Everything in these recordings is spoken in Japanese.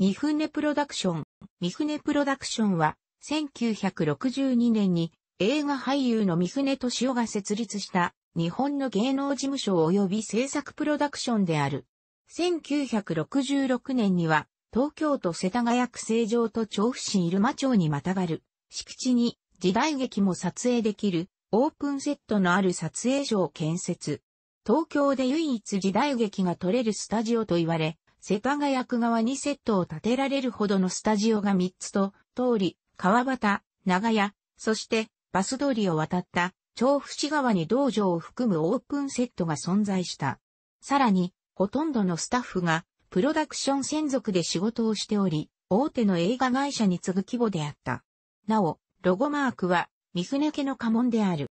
三船プロダクション。三船プロダクションは、1962年に映画俳優の三船敏夫が設立した日本の芸能事務所及び制作プロダクションである。1966年には、東京都世田谷区成城と調布市入間町にまたがる、敷地に時代劇も撮影できる、オープンセットのある撮影所を建設。東京で唯一時代劇が撮れるスタジオと言われ、世田谷区側にセットを建てられるほどのスタジオが3つと、通り、川端、長屋、そしてバス通りを渡った調布市側に道場を含むオープンセットが存在した。さらに、ほとんどのスタッフがプロダクション専属で仕事をしており、大手の映画会社に次ぐ規模であった。なお、ロゴマークは、三船家の家紋である。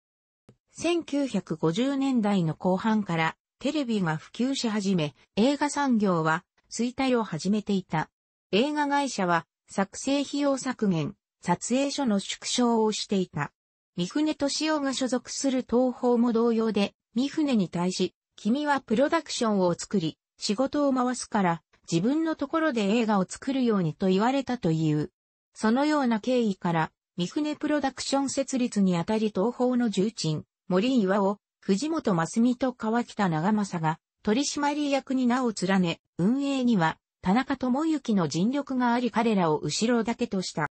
1950年代の後半からテレビが普及し始め、映画産業は衰退を始めていた。映画会社は作成費用削減、撮影所の縮小をしていた。三船敏夫が所属する東宝も同様で、三船に対し、君はプロダクションを作り、仕事を回すから、自分のところで映画を作るようにと言われたという。そのような経緯から、三船プロダクション設立にあたり東宝の重鎮、森岩を、藤本真澄と川北長政が、取締役に名を連ね、運営には、田中智之の尽力があり彼らを後ろ盾とした。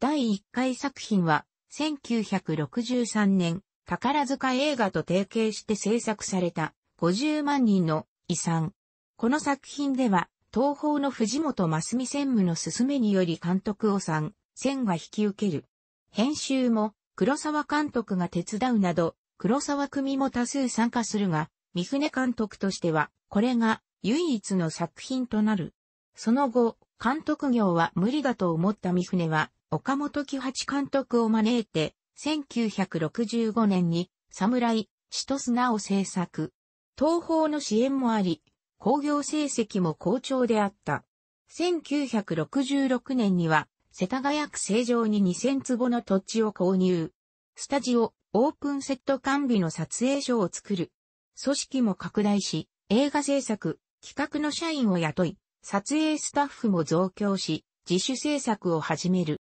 第1回作品は、1963年、宝塚映画と提携して制作された、50万人の遺産。この作品では、東方の藤本真澄専務の勧めにより監督を参、戦千が引き受ける。編集も、黒沢監督が手伝うなど、黒沢組も多数参加するが、三船監督としては、これが唯一の作品となる。その後、監督業は無理だと思った三船は、岡本喜八監督を招いて、1965年に、侍、千と砂を制作。東宝の支援もあり、工業成績も好調であった。1966年には、世田谷区成城に2000坪の土地を購入。スタジオ、オープンセット完備の撮影所を作る。組織も拡大し、映画制作、企画の社員を雇い、撮影スタッフも増強し、自主制作を始める。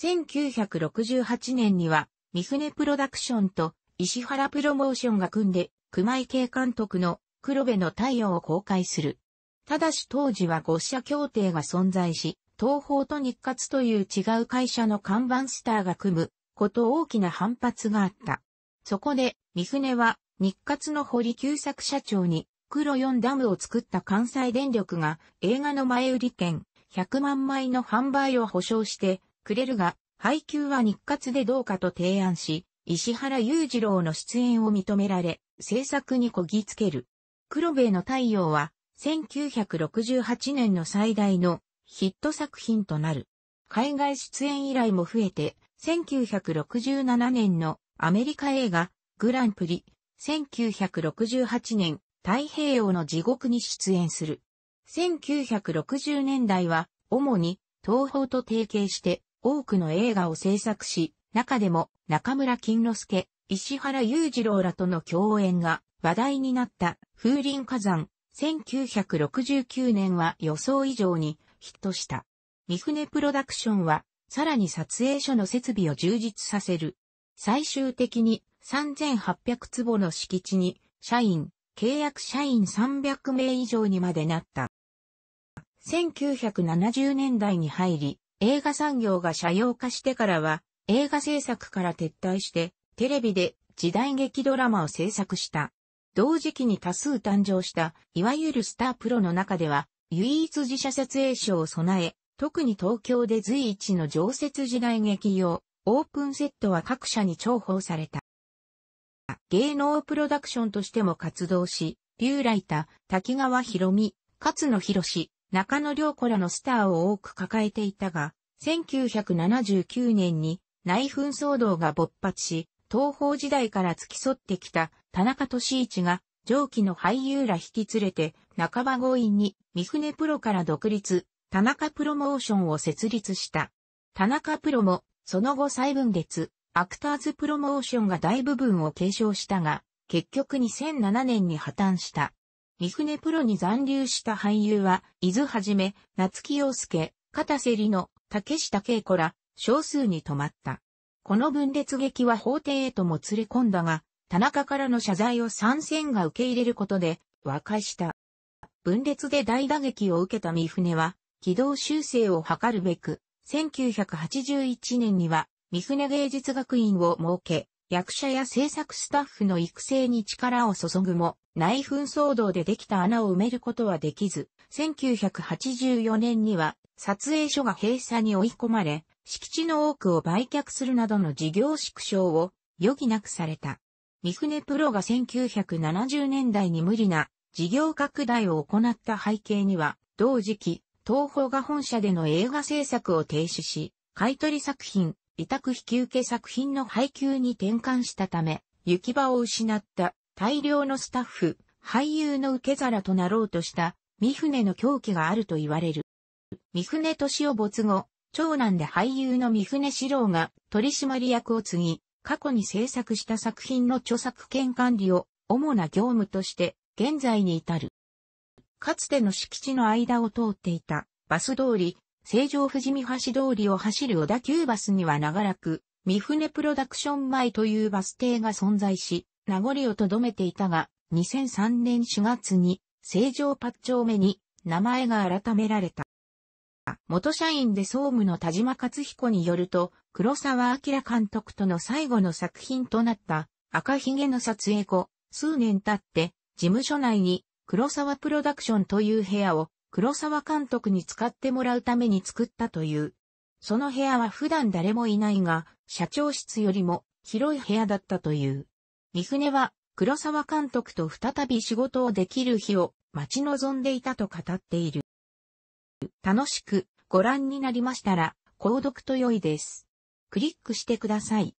1968年には、三船プロダクションと石原プロモーションが組んで、熊井警監督の黒部の太陽を公開する。ただし当時は五社協定が存在し、東宝と日活という違う会社の看板スターが組むこと大きな反発があった。そこで、三船は日活の堀久作社長に、黒4ダムを作った関西電力が映画の前売り券100万枚の販売を保証してくれるが、配給は日活でどうかと提案し、石原裕次郎の出演を認められ、制作にこぎつける。黒部の太陽は、1968年の最大のヒット作品となる。海外出演以来も増えて、1967年のアメリカ映画グランプリ1968年、太平洋の地獄に出演する。1960年代は、主に東宝と提携して多くの映画を制作し、中でも中村金之助、石原裕次郎らとの共演が話題になった風林火山。1969年は予想以上にヒットした。三船プロダクションはさらに撮影所の設備を充実させる。最終的に3800坪の敷地に、社員、契約社員300名以上にまでなった。1970年代に入り、映画産業が社用化してからは、映画制作から撤退して、テレビで時代劇ドラマを制作した。同時期に多数誕生した、いわゆるスタープロの中では、唯一自社撮影賞を備え、特に東京で随一の常設時代劇用、オープンセットは各社に重宝された。芸能プロダクションとしても活動し、ューライタ、滝川博美、勝野博士、中野良子らのスターを多く抱えていたが、1979年に内紛騒動が勃発し、東方時代から付き添ってきた田中俊一が上記の俳優ら引き連れて半ば強引に三船プロから独立、田中プロモーションを設立した。田中プロもその後再分裂、アクターズプロモーションが大部分を継承したが、結局2007年に破綻した。三船プロに残留した俳優は、伊豆はじめ、夏木陽介、片瀬里乃、竹下恵子ら、少数に止まった。この分裂劇は法廷へとも連れ込んだが、田中からの謝罪を参戦が受け入れることで、和解した。分裂で大打撃を受けた三船は、軌道修正を図るべく、1981年には三船芸術学院を設け、役者や制作スタッフの育成に力を注ぐも、内紛騒動でできた穴を埋めることはできず、1984年には撮影所が閉鎖に追い込まれ、敷地の多くを売却するなどの事業縮小を余儀なくされた。三船プロが1970年代に無理な事業拡大を行った背景には、同時期、東宝が本社での映画制作を停止し、買取作品、委託引受け作品の配給に転換したため、行き場を失った大量のスタッフ、俳優の受け皿となろうとした三船の狂気があると言われる。三船敏夫没後、長男で俳優の三船史郎が取締役を継ぎ、過去に制作した作品の著作権管理を主な業務として現在に至る。かつての敷地の間を通っていたバス通り、成城富士見橋通りを走る小田急バスには長らく、三船プロダクション前というバス停が存在し、名残をとどめていたが、2003年4月に、成城八丁目に、名前が改められた。元社員で総務の田島勝彦によると、黒沢明監督との最後の作品となった赤ひげの撮影後、数年経って、事務所内に黒沢プロダクションという部屋を黒沢監督に使ってもらうために作ったという。その部屋は普段誰もいないが、社長室よりも広い部屋だったという。三船は黒沢監督と再び仕事をできる日を待ち望んでいたと語っている。楽しくご覧になりましたら、購読と良いです。クリックしてください。